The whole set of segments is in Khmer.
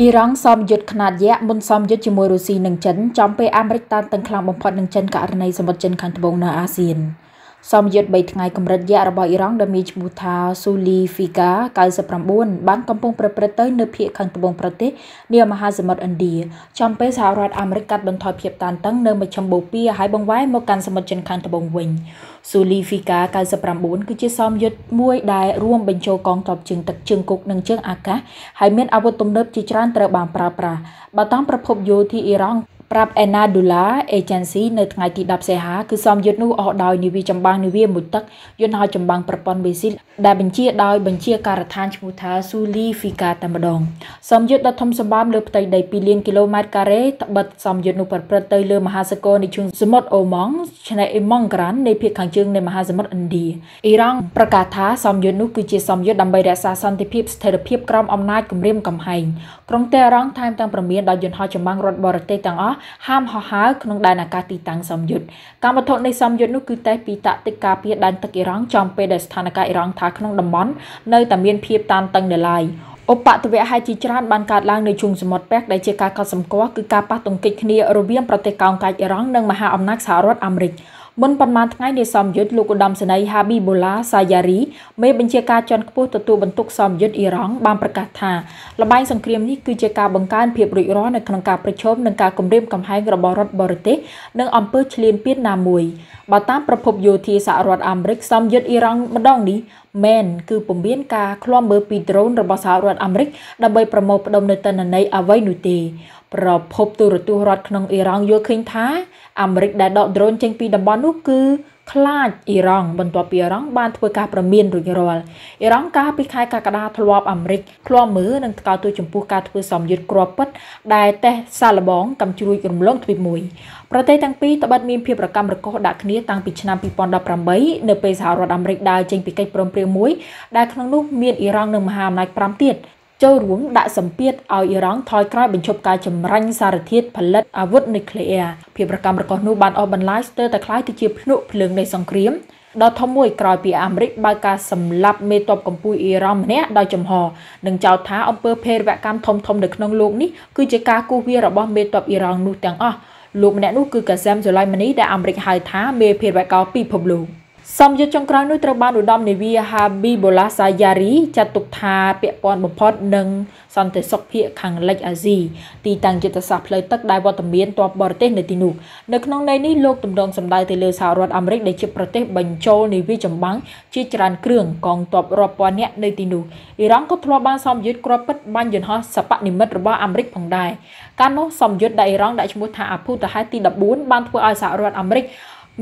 អ៊ីរ៉ង់សមយុទ្ធខ្នាតយក្សមុនសមយុទ្ធជាមួយរុស្ស៊ីនិងចិន ចំពេលអាមេរិកតានតឹងខ្លាំងបំផុតនឹងចិនករណីសមុទ្រចិនខាងត្បូងនៅអាស៊ាន។សមយុទ្ធ3ថ្ងៃកម្រិតយៈរបស់អ៊ីរ៉ង់ដែលមានឈ្មោះថា Suli Fika 99បានកំពុងប្រព្រឹត្តទៅនៅភូមិខាងត្បូងប្រទេសនាមហាសមុទ្រឥណ្ឌាចំពេលសហរដ្ឋអាមេរិកកាត់បន្ថយភាពតានតឹង នៅមជ្ឈមបូព៌ាហើយបង្វែរមកកាន់សមុទ្រចិនខាងត្បូងវិញ Suli Fika 99គឺជាសមយុទ្ធមួយដែលរួមបញ្ចូលកងទ័ពជើងទឹកជើងគោកនិងជើងអាកាសហើយមានអាវុធទំនើបជាច្រើនត្រូវបានប្រើប្រាស់បើតាមប្រភពយោធាអ៊ីរ៉ង់ប្រាប់ Anna Dula Agency នៅថ្ងៃទី10សីហាគឺសមយុទ្ធនោះអស់ដោយនាវាចម្បាំងនាវាមួយទឹកយន្តហោះចម្បាំងប្រព័ន្ធបេស៊ីលដែលបញ្ជាដោយបញ្ជាការដ្ឋានឈ្មោះថា Suli Fika តែម្ដងសមយុទ្ធដ៏ធំសម្បើមលើផ្ទៃដី2លានគីឡូម៉ែត្រការ៉េត្បិតសមយុទ្ធនោះប្រព្រឹត្តទៅ លើមហាសកលនៃជើងសមុទ្រអូម៉ង់ឆ្នេរអេម៉ង់ក្រាននៃភាគខាងជើងនៃមហាសមុទ្រឥណ្ឌាអ៊ីរ៉ង់ប្រកាសថាសមយុទ្ធនោះគឺជាសមយុទ្ធដើម្បីរក្សាសន្តិភាពស្ថិរភាពក្រោមអំណាចគម្រាមកំហែងក្រុងតេហ៍រ៉ង់ថែមទាំងប្រមានដល់យន្តហោះចម្បាំងរដ្ឋបរទេសទាំងអស់ស់ហាមហោះហើរក្នុងដែនអាកាសទីតាំងសំយុទ្ធកម្មវត្ថុនៃសំយុទ្ធនោះគឺតេស្តពីតាក់ទិកការពារដែនទឹកអ៊ីរ៉ង់ចំពេលដែលស្ថានភាពអ៊ីរ៉ង់ថាក្នុងតំបន់នៅតែមានភាពតានតឹងនៅឡើយឧបតវៈហើយជាច្រើនបានកើតឡើងនៅជុំសមុទ្រប៉ែកដែលជាការកត់សម្គាល់គឺការប៉ះទង្គិចគ្នារវាងប្រទេសកោងកាចអ៊ីរ៉ង់និងមហាអំណាចសហរដ្ឋអាមេរិកមុនប៉ុន្មានថ្ងៃនាយសមយុទ្ធលោកឧត្តមសេនីយ៍ហាប៊ីបូឡាសាយ៉ារីមេបញ្ជាការជាន់ខ្ពស់ទទួលបន្ទុកសមយុទ្ធអ៊ីរ៉ង់បានប្រកាសថាលបែងសង្គ្រាមនេះគឺជាការបង្កើនភាពរួចរាល់នៅក្នុងការប្រឈមនឹងការគំរាមកំហែងរបស់រដ្ឋបរទេសនិងអំពើឈ្លានពានណាមួយបើតាមប្រភពយោធាសហរដ្ឋអាមេរិកសមយុទ្ធអ៊ីរ៉ង់ម្ដងនេះមែនគឺពំមានការឃ្លាំមើលពី drone របស់សហរដ្ឋអាមេរិកដើម្បីប្រមូលផ្ដុំនៅតនន័យអ្វីនោះទេប្រភពទូរទស្សន៍រដ្ឋក្នុងអ៊ីរ៉ង់យល់ឃើញថាអាមេរិកដែលដកដ្រូនចេញពីតំបន់នោះគឺខ្លាចអ៊ីរ៉ង់បន្ទាប់ពីអ៊ីរ៉ង់បានធ្វើការប្រមានរួចរាល់អ៊ីរ៉ង់កាលពីខែកក្កដាធ្លាប់អាមេរិកធ្លាប់មើលនិងថ្កោលទោសចំពោះការធ្វើសម្ពាធគ្រាប់ពិតដែលតេះសាឡបងកំជ្រួយរំលងទ្វីបមួយប្រទេសទាំងពីរត្បិតមានភាពប្រកម្មរកោសដាក់គ្នាតាំងពីឆ្នាំ2018នៅពេលសហរដ្ឋអាមេរិកដើរចេញពីកិច្ចព្រមព្រៀងមួយដែលក្នុងនោះមានអ៊ីរ៉ង់និងមហាអំណាច5ទៀតចូលរួមដាក់សម្ពាធឲ្យអ៊ីរ៉ង់ថយក្រោយបញ្ឈប់ការចម្រាញ់សារធាតុផលិតអាវុធនុយក្លេអ៊ែរភាពប្រកម្មរបស់នោះបានអស់បន្លាយស្ទើរតែคล้ายទៅជាភ្នក់ភ្លើងនៃសង្គ្រាមដ៏ធំមួយក្រោយពីអាមេរិកបើកការសម្លាប់មេតបកម្ពុជាអ៊ីរ៉ង់ម្នាក់ដោយចំហនិងចោទថាអំពើភេរវកម្មធំធំនៅក្នុងលោកនេះគឺជាការគូសវារបស់មេតបអ៊ីរ៉ង់នោះទាំងអស់លោកម្នាក់នោះគឺកាសែមសូឡៃម៉ានីដែលអាមេរិកហៅថាមេភេរវកម្មពីភពលោក។សម្យុទ្ធចុងក្រោយនោះត្រូវបានឧត្តមនាវា Habibullah Sayari ចាត់ទុកថាពាក់ព័ន្ធបំផុតនឹងសន្តិសុខភាគខាងលិចអាស៊ីទីតាំងយុទ្ធសាស្ត្រផ្លូវទឹកដែលវត្តមានទ័ពបរទេសនៅទីនោះនៅក្នុងន័យនេះលោកតំដងសម្ដៅទៅលើសហរដ្ឋអាមេរិកដែលជាប្រទេសបញ្ចូលនាវាចម្បាំងជាច្រើនគ្រឿងកងទ័ពរាប់ពាន់នាក់នៅទីនោះអ៊ីរ៉ង់ក៏ធ្លាប់បានសម្យុទ្ធគ្រាប់ពិតបាញ់យន្តហោះសបនិមិត្តរបស់អាមេរិកផងដែរកាលនោះសម្យុទ្ធដែលអ៊ីរ៉ង់ដាក់ឈ្មោះថាអាភូតហេតុទី14បានធ្វើឲ្យសហរដ្ឋអាមេរិក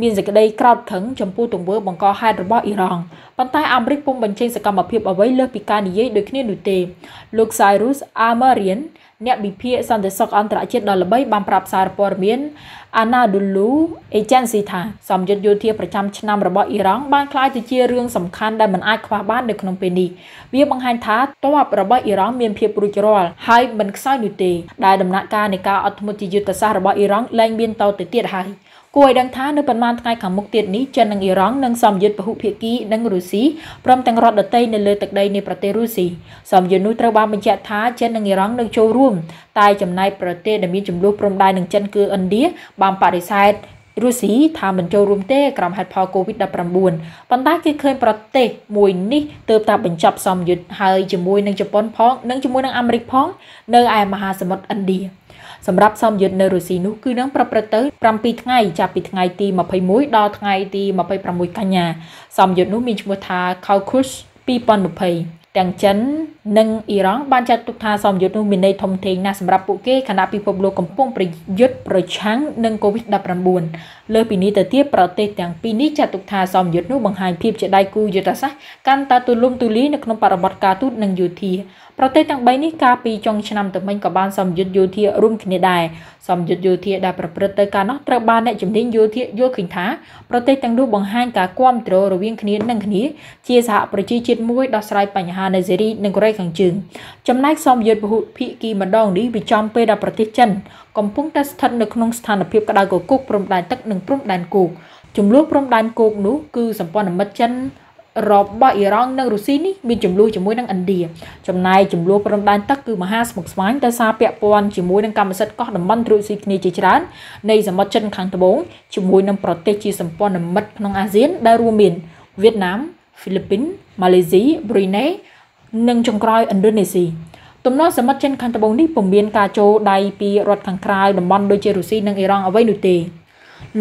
មានសេចក្តីក្រោតខឹងចំពោះទង្វើបង្កហេតុរបស់អ៊ីរ៉ង់ប៉ុន្តែអាមេរិកពុំបញ្ចេញសកម្មភាពអ្វីលើសពីការនិយាយដូចគ្នានោះទេលោក Cyrus Amarian អ្នកវិភាគសន្តិសុខអន្តរជាតិដ៏ល្បីបានប្រាប់សារព័ត៌មាន Anadolu Agency ថាសម្យុទ្ធយោធាប្រចាំឆ្នាំរបស់អ៊ីរ៉ង់បានក្លាយទៅជារឿងសំខាន់ដែលមិនអាចខ្វះបាននៅក្នុងពេលនេះវាបង្ហាញថាទ័ពរបស់អ៊ីរ៉ង់មានភាពរួចរាល់ហើយមិនខ្សោយនោះទេដែលដំណាក់កាលនៃការអត់ធ្មត់ជាយុទ្ធសាស្ត្ររបស់អ៊ីរ៉ង់លែងមានតទៅទៀតហើយគួរឲ្យដឹងថានៅប៉ុន្មានថ្ងៃខាងមុខទៀតនេះចិននិងអ៊ីរ៉ង់នឹងសម្យុទ្ធពហុភាគីនិងរុស្ស៊ីព្រមទាំងរដ្ឋដទៃនៅលើទឹកដីនៃប្រទេសរុស្ស៊ីសម្យុទ្ធនោះត្រូវបានបញ្ជាក់ថាចិននិងអ៊ីរ៉ង់នឹងចូលរួមមតែចំណែកប្រទេសដែលមានចំនួនព្រំដែននឹងចិនគឺឥណ្ឌាបានបដិសេធរុស្ស៊ីថាមិនចូលរួមទេក្រោមហេតុផល COVID-19 ប៉ុន្តែគេឃើញប្រទេស មួយនេះទើបតែបញ្ចប់សមយុទ្ធហើយជាមួយនឹងជប៉ុន ផង និងជាមួយនឹងអាមេរិកផង នៅឯមហាសមុទ្រឥណ្ឌាសម្រាប់សមយុទ្ធនៅរុស្ស៊ីនោះគឺនឹងប្រព្រឹត្តទៅ7ថ្ងៃចាប់ពីថ្ងៃទី21ដល់ថ្ងៃទី26កញ្ញាសមយុទ្ធនោះមានឈ្មោះថា Caucasus 2020ទាំងចិន និងអ៊ីរ៉ង់បានចាត់ទុកថាសមយុទ្ធនោះមានន័យធំធេងណាស់សម្រាប់ពួកគេខណៈពិភពលោកកំពុងប្រយុទ្ធប្រឆាំងនឹង COVID-19 លើពីនេះទៅទៀតប្រទេសទាំងពីរនេះចាត់ទុកថាសមយុទ្ធនោះបង្ហាញភាពជាដៃគូយុទ្ធសាស្ត្រកាន់តែទូលំទូលាយនៅក្នុងបរិបទការទូតនិងយោធាប្រទេសទាំង3នេះកាលពីចុងឆ្នាំទៅមិញក៏បានសម្យុទ្ធយោធារួមគ្នាដែរសម្យុទ្ធយោធាដែលប្រព្រឹត្តទៅកាលនោះត្រូវបានអ្នកជំនាញយោធាយល់ឃើញថាប្រទេសទាំងនោះបង្ហាញការគាំទ្ររវាងគ្នានិងគ្នាជាសហប្រជាជាតិមួយដោះស្រាយបញ្ហានៅសេរីនិងកូរ៉េខាងជើងចំណែកសម្យុទ្ធពហុភាគីម្ដងនេះវាចំពេលដល់ប្រទេសចិនកំពុងតែស្ថិតនៅក្នុងស្ថានភាពក្តៅគគុកព្រំដែនទឹកនិងព្រំដែនគោកចំនួនព្រំដែនគោកនោះគឺសម្ព័ន្ធមិត្តចិនរបស់អ៊ីរ៉ង់និងរុស្ស៊ីនេះមានចំនួនជាមួយនឹងឥណ្ឌាចំណែកចំនួនព្រំដែនទឹកគឺមហាស្មុគស្មាញដោយសារពាក់ព័ន្ធជាមួយនឹងកម្មសិទ្ធិកោះតំបន់ទ្រុស៊ីគ្នាជាច្រើននៃសមុទ្រចិនខាងត្បូងជាមួយនឹងប្រទេសជាសម្ព័ន្ធមិត្តក្នុងអាស៊ានដែលរួមមានវៀតណាមហ្វីលីពីនម៉ាឡេស៊ីប្រ៊ុយណេនិងចុងក្រោយឥណ្ឌូនេស៊ីទំនាស់សមុទ្រចិនខាងត្បូងនេះពុំមាន ការចូលដៃពីរដ្ឋខាងក្រៅតំបន់ដូចជារុស្ស៊ីនិងអ៊ីរ៉ង់អ្វីនោះទេ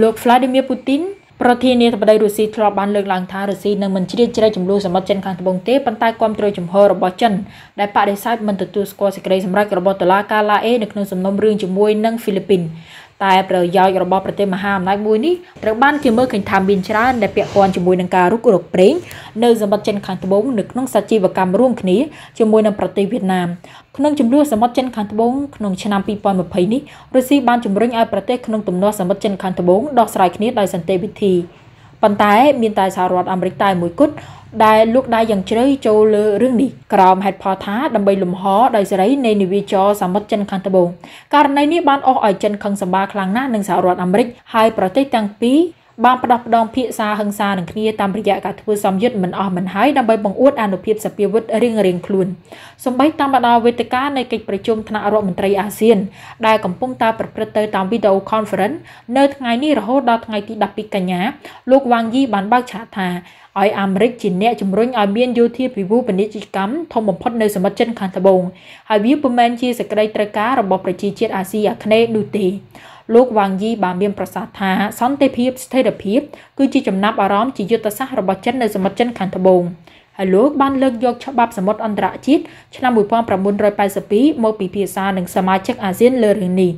លោក Vladimir Putin ប្រធានាធិបតីរុស្ស៊ីធ្លាប់បានលើកឡើងថារុស្ស៊ីនឹងមិនជ្រៀតជ្រែកចំនួនសម្បត្តិចិនខាងត្បូងទេប៉ុន្តែគាំទ្រជំហររបស់ចិនដែលបដិសេធមិនទទួលស្គាល់សេចក្តីសម្រេចរបស់តុលាការឡាអេនៅក្នុងសំណុំរឿងជាមួយនឹងហ្វីលីពីនតែប្រយោជន៍របស់ប្រទេសមហាអំណាចមួយនេះត្រូវបានគេមើលឃើញថាមានច្រើនដែលពាក់ព័ន្ធជាមួយនឹងការរុករកប្រេងនៅសមុទ្រចិនខាងត្បូងនៅក្នុងសជីវកម្មរួមគ្នាជាមួយនឹងប្រទេសវៀតណាមក្នុងចំនួនសមុទ្រចិនខាងត្បូងក្នុងឆ្នាំ2020នេះរុស្ស៊ីបានជំរុញឲ្យប្រទេសក្នុងទំនាស់សមុទ្រចិនខាងត្បូងដោះស្រាយគ្នាដោយសន្តិវិធី។ប៉ុន្តែមានតែសហរដ្ឋអាមេរិកតែមួយគត់ដែលលោកដៃយ៉ាងជ្រៅចូលលើរឿងនេះក្រោមហេតុផលថាដើម្បីលំហដោយសេរីនៃនាវាចរសមុទ្រចិនខាងត្បូងករណីនេះបានអស់ឲ្យចិនខឹងសម្បារខ្លាំងណាស់នឹងសហរដ្ឋអាមេរិកហើយប្រទេសទាំងពីរបានផ្ដោះផ្ដងភាកសាហឹង្សានឹងគ្នាតាមរយៈការធ្វើសំយុទ្ធមិនអស់មិនហើយដើម្បីបង្អួតអនុភាពសភាវិតរៀងរៀងខ្លួនសម្បីតាមបណ្ដាវេទិកានៃកិច្ចប្រជុំថ្នាក់រដ្ឋមន្ត្រីអាស៊ាន ដែលកំពុងតែប្រព្រឹត្តទៅតាម video conference នៅថ្ងៃនេះរហូតដល់ថ្ងៃទី12កញ្ញាលោកវ៉ាងយីបានបើកឆាកថាឲ្យអាមេរិកជាអ្នកជំរុញឲ្យមានយោធាពិវូលពាណិជ្ជកម្មធំបំផុតនៅ សមុទ្រចិនខាងត្បូងហើយវាពុំមែនជាសក្តីត្រូវការរបស់ប្រជាជាតិអាស៊ីអាគ្នេយ៍នោះទេលោកវ៉ាងយីបានមានប្រសាសន៍ថា សន្តិភាព ស្ថិរភាពគឺជាចំណាប់អារម្មណ៍ជាយុទ្ធសាស្ត្ររបស់ចិននៅសមុទ្រចិនខាងត្បូងហើយលោកបានលើកយកច្បាប់សមុទ្រអន្តរជាតិឆ្នាំ1982មកពិភាក្សានឹងសមាជិកអាស៊ានលើរឿងនេះ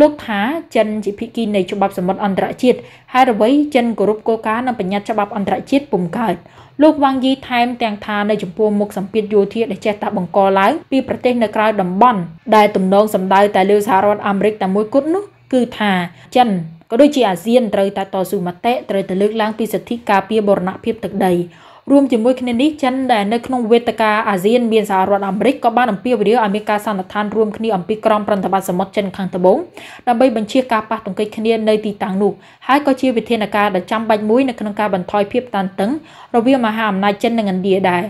លោកថាចិនជាភាគីនៃច្បាប់សមុទ្រអន្តរជាតិហើយអ្វីចិនគោរពគោលការណ៍និងបញ្ញត្តិច្បាប់អន្តរជាតិពុំកើត លោកវ៉ាងយីថែមទាំងថានៅចំពោះមុខសម្ពាធយោធាដែលចេះតែបង្កឡើងពីប្រទេសនៅក្រៅតំបន់ដែលទំនងសម្ដៅតែលើសហរដ្ឋអាមេរិកតែមួយគត់នោះគឺថាចិនក៏ដូចជាអាស៊ានត្រូវតែតស៊ូមតិត្រូវតែលើកឡើងពីសិទ្ធិការពារបរណភាពទឹកដីរួមជាមួយគ្នានេះចិនដែលនៅក្នុងវេទិកាអាស៊ានមានសហរដ្ឋអាមេរិកក៏បានអំពាវនាវឲ្យមានការសន្និដ្ឋានរួមគ្នាអំពីក្រមប្រតិបត្តិសមុទ្រចិនខាងត្បូងដើម្បីបញ្ជាការប៉ះទង្គិចគ្នានៅទីតាំងនោះហើយក៏ជាវិធានការដ៏ចាំបាច់មួយនៅក្នុងការបន្ថយភាពតានតឹងរវាងមហាអំណាចចិននិងឥណ្ឌាដែរ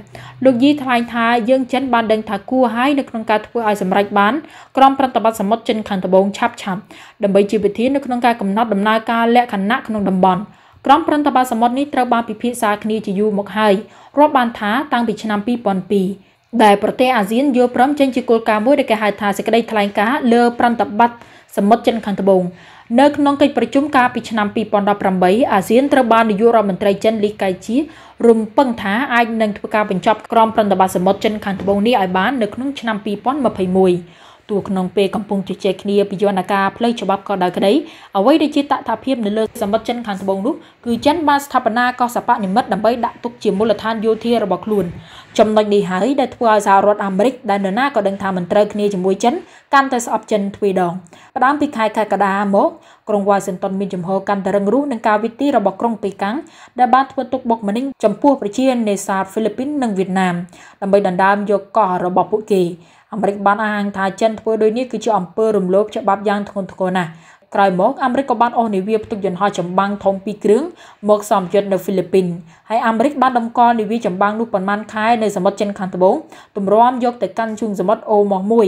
លោកយីថ្លែងថាយើងចិនបានដឹងថាគួរហើយនៅក្នុងការធ្វើឲ្យសម្រេចបាន ក្រមប្រតិបត្តិសមុទ្រចិនខាងត្បូងឆាប់ឆាប់ដើម្បីជាវិធាននៅក្នុងការកំណត់ដំណើរការលក្ខណៈក្នុងតំបន់។ក្រុមប្រឹងតបាសមុទ្រនេះត្រូវបានពិភាក្សាគ្នាជាយូរមកហើយរាប់បានថាតាំងពីឆ្នាំ2002ដែលប្រទេសអាស៊ានយល់ព្រមចេញជាគោលការណ៍មួយដែលគេហៅថាសេចក្តីថ្លែងការណ៍លើប្រតិបត្តិសមុទ្រចិនខាងត្បូងនៅក្នុងកិច្ចប្រជុំកាលពីឆ្នាំ2018អាស៊ានត្រូវបាននាយករដ្ឋមន្ត្រីចិនលីកៃជីរំពឹងថាអាចនឹងធ្វើការបញ្ចប់ក្រមប្រតិបត្តិសមុទ្រចិនខាងត្បូងនេះឲ្យបាននៅក្នុងឆ្នាំ2021ទោះក្នុងពេលកំពុងជជែកគ្នាពីយន្តការផ្លូវច្បាប់ក៏ដោយក្តីអ្វីដែលជាតថភាពនៅលើសម្បត្តិចិនខាងត្បូងនោះគឺចិនបានស្ថាបនាកោះសបនិមិត្តដើម្បីដាក់ទុកជាមូលដ្ឋានយោធារបស់ខ្លួនចំណុចនេះហើយដែលធ្វើឲ្យសហរដ្ឋអាមេរិកដែលនរណាក៏ដឹងថាមិនត្រូវគ្នាជាមួយចិនកាន់តែស្អប់ចិនទ្វេដងផ្ដើមពីខែកក្កដាមកក្រុងវ៉ាស៊ីនតោនមានចំហកាន់តែរឹងរូសនឹងការវិទីរបស់ក្រុងប៉េកាំងដែលបានធ្វើទុកបុកម្នេញចំពោះប្រជានេសាទហ្វីលីពីននិងវៀតណាមដើម្បីដណ្ដើមយកកោះរបស់ពួកគេអាមេរិកបានអះអាងថាចិនធ្វើដូចនេះគឺជាអំពើរំលោភច្បាប់យ៉ាងធ្ងន់ធ្ងរណាស់ក្រោយមកអាមេរិកក៏បានអស់នាវាផ្ទុកយន្តហោះចម្បាំងធំ2គ្រឿងមកសំយុទ្ធនៅហ្វីលីពីនហើយអាមេរិកបានតម្កល់នាវាចម្បាំងនោះប្រមាណខែនៅសមុទ្រចិនខាងត្បូងទម្រាំយកទៅកាន់ជើងសមុទ្រអូម៉ោះមួយ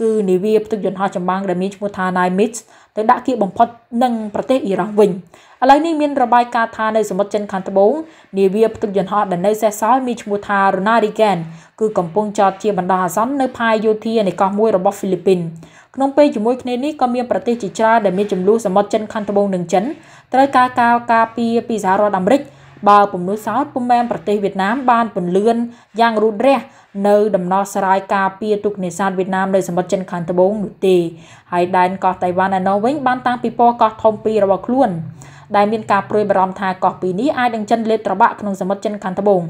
គឺនាវាផ្ទុកយន្តហោះចម្បាំងដែលមានឈ្មោះថា Nimitz ទៅដាក់គៀកបំផុតនឹងប្រទេសអ៊ីរ៉ង់វិញឥឡូវនេះមានរបាយការណ៍ថានៅសមុទ្រចិនខាងត្បូង នាវាផ្ទុកយន្តហោះដែលនៅសេសសល់មានឈ្មោះថា Ronarigan គឺកំពុងចតជាបណ្ដោះអាសន្ននៅផាយយោធានៃកោះមួយរបស់ហ្វីលីពីនក្នុងពេលជាមួយគ្នានេះក៏មានប្រទេសជាច្រើនដែលមានចំនួនសមុទ្រចិនខាងត្បូងនិងចិនត្រូវការការការពារពីសហរដ្ឋអាមេរិកបើពំនួយសោតពុំមែនប្រទេសវៀតណាមបានពន្លឿនយ៉ាងរូតរះនៅដំណោះស្រាយការពារទូកនេសាទវៀតណាមនៅសមុទ្រចិនខាងត្បូងនោះទេហើយដែនកោះតៃវ៉ាន់ឯណោះវិញបានតាំងពីពណ៌កោះធំពីររបស់ខ្លួនដែលមានការព្រួយបារម្ភថាកោះពីរនេះអាចនឹងចិនលេបត្របាក់ក្នុងសមុទ្រចិនខាងត្បូង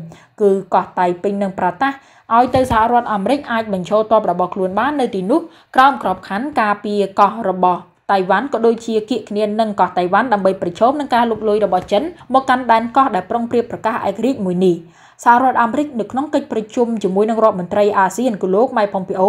គឺកោះតៃពេញនិងប្រតាសឲ្យទៅសហរដ្ឋអាមេរិកអាចបញ្ឈរទ័ពរបស់ខ្លួនបាននៅទីនោះក្រោមក្របខ័ណ្ឌការពារកោះរបស់ៃវ៉ាន់ក៏ដូចជាគៀកគ្នានឹងកោះតៃវ៉ាន់ដើម្បីប្រឈមនឹងការលុកលុយរបស់ចិនមកកាន់ដែនកោះដែលប្រុងព្រៀបប្រកាសឯករាជ្យមួយនេះសហរដ្ឋអាមេរិកនៅក្នុងកិច្ចប្រជុំជាមួយនឹងរដ្ឋមន្ត្រីអាស៊ានគូលោកម៉ៃផុងពីអូ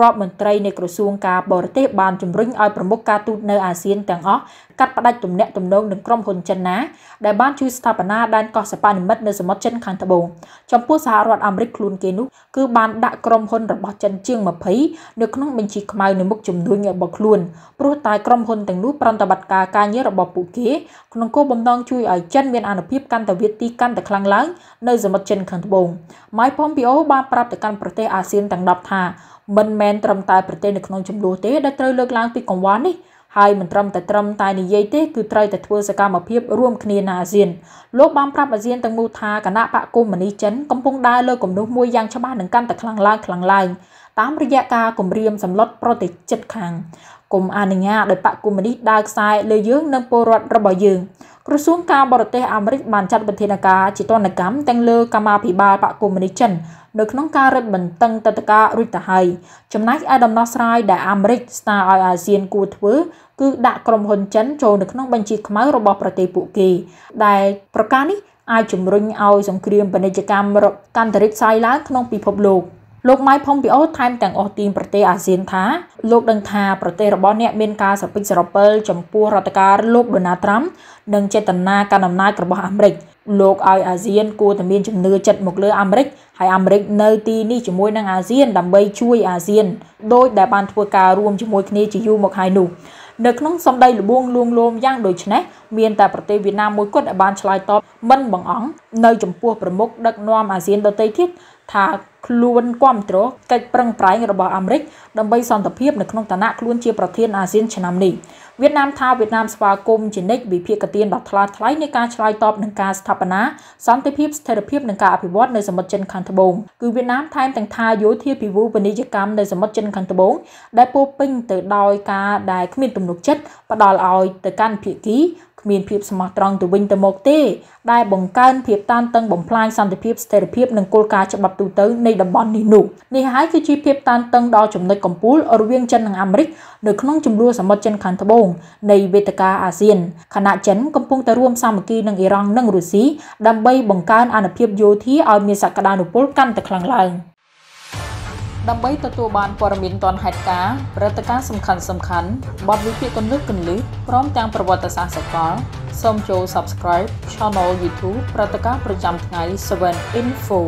រដ្ឋមន្ត្រីនៃក្រសួងការបរទេសបានជំរុញឲ្យប្រមុខការទូតនៅអាស៊ានទាំងអស់កាត់ផ្តាច់ទំនាក់ទំនងនឹងក្រុមហ៊ុនចិនណាដែលបានជួយស្ថាបនាដែនកោះសប៉ានិមិត្តនៅសមុទ្រចិនខាងត្បូងចំពោះសហរដ្ឋអាមេរិកខ្លួនគេនោះគឺបានដាក់ក្រុមហ៊ុនរបស់ចិនជាង20នៅក្នុងបញ្ជីខ្មៅនៅមុខជំនួញរបស់ខ្លួនព្រោះតែក្រុមហ៊ុនទាំងនោះប្រតិបត្តិការការងាររបស់ពួកគេក្នុងគោលបំណងជួយឲ្យចិនមានអានុភាពកាន់តែវិទ្ទីកាន់តែខ្លាំងឡើងនៅសមុទ្រចិនខាងត្បូងម៉ៃផមពីអូបានប្រាប់ទៅកាន់ប្រទេសអាស៊ានទាំង10ថាមិនមែនត្រឹមតែប្រទេសនៅក្នុងចំនួនទេដែលត្រូវលើកឡើងពីកង្វល់នេះហើយមិនត្រឹមតែត្រឹមតែនិយាយទេគឺត្រូវតែធ្វើសកម្មភាពរួមគ្នានៅអាស៊ានលោកបានប្រាប់អាស៊ានទាំងមូលថាគណៈបកកុម្មុយនីចិនកំពុងដើរលើគំនូសមួយយ៉ាងច្បាស់នឹងកាន់តែខ្លាំងឡើងខ្លាំងឡើងតាមរយៈការគម្រាមសម្លុតប្រតិចិត្តខាងគុំអនុញ្ញាតដោយបកកុម្មុយនីដើរខ្សែលើយើងនិងពលរដ្ឋរបស់យើង។ក្រសួងការបរទេសអាមេរិកបានចាត់វិធានការជាទណ្ឌកម្មទាំងលើកម្មាភិបាលបកគមនីចិននៅក្នុងការរឹតបន្តឹងតតការួចទៅហើយចំណែកឯដំណោះស្រាយដែលអាមេរិកស្នើឲ្យអាស៊ានគួរធ្វើគឺដាក់ក្រុមហ៊ុនចិនចូលនៅក្នុងបញ្ជីខ្មៅរបស់ប្រទេសពួកគេដែលប្រការនេះអាចជំរុញឲ្យសង្គ្រាមពាណិជ្ជកម្មកាន់តែរីកសាយឡើងក្នុងពិភពលោក។លោកម៉ៃផុំពីអូថែមទាំងអស់ទីមប្រទេសអាស៊ានថាលោកដឹងថាប្រទេសរបស់អ្នកមានការសពិចស្រពិលចំពោះរដ្ឋការលោកដូណាល់ត្រាំនិងចេតនាការអំណាចរបស់អាមេរិកលោកឲ្យអាស៊ានគួរតែមានជំនឿចិត្តមកលើអាមេរិកហើយអាមេរិកនៅទីនេះជាមួយនឹងអាស៊ានដើម្បីជួយអាស៊ានដោយដែលបានធ្វើការរួមជាមួយគ្នាជាយូរមកហើយនោះនៅក្នុងសម្ដីលបួងលួងលោមយ៉ាងដូចនេះមានតែប្រទេសវៀតណាមមួយគត់ដែលបានឆ្លើយតបមិនបង្អង់នៅចំពោះប្រមុខដឹកនាំអាស៊ានដទៃទៀតថាខ្លួនគ្រប់គ្រងកិច្ចប្រឹងប្រែងរបស់អាមេរិកដើម្បីសន្តិភាពនៅក្នុងឋានៈខ្លួនជាប្រធានអាស៊ានឆ្នាំនេះវៀតណាមថាវៀតណាមស្វាគមន៍ជានិច្ចវិភាគទានដ៏ថ្លាថ្លៃនៃការឆ្លើយតបនឹងការស្ថាបនាសន្តិភាពស្ថិរភាពនិងការអភិវឌ្ឍនៅសមុទ្រចិនខាងត្បូងគឺវៀតណាមថែមទាំងថាយោធាពិវូបនីយកម្មនៅសមុទ្រចិនខាងត្បូងដែលពោពេញទៅដោយការដែលគ្មានទំនុកចិត្តផ្ដល់ឲ្យទៅកាន់ភាគីគ្មាន ភាពស្មោះត្រង់ទៅវិញទៅមកទេ ដែលបង្កើនភាពតានតឹងបំផ្លាញសន្តិភាពស្ថិរភាពនិងគោលការណ៍ច្បាប់ទូទៅនៃតំបន់នេះនោះនេះហើយគឺជាភាពតានតឹងដល់ចំណុចកំពូលរវាងចិននិងអាមេរិកនៅក្នុងចំនួនសមុទ្រចិនខាងត្បូងនៃវេទិកាអាស៊ានខណៈចិនកំពុងតែរួមសាមគ្គីនឹងអ៊ីរ៉ង់និងរុស្ស៊ីដើម្បីបង្កើនអានុភាពយោធាឲ្យមានសក្តានុពលកាន់តែខ្លាំងឡើង។ដើម្បីទទួលបានព័ត៌មានទាន់ហេតុការណ៍ព្រឹត្តិការណ៍សំខាន់សំខាន់បទវិភាគកន្លឹះកន្លឹះព្រមទាំងប្រវត្តិសាស្ត្រសកលសូមចូល Subscribe Channel YouTube ព្រឹត្តិការណ៍ប្រចាំថ្ងៃ7 Info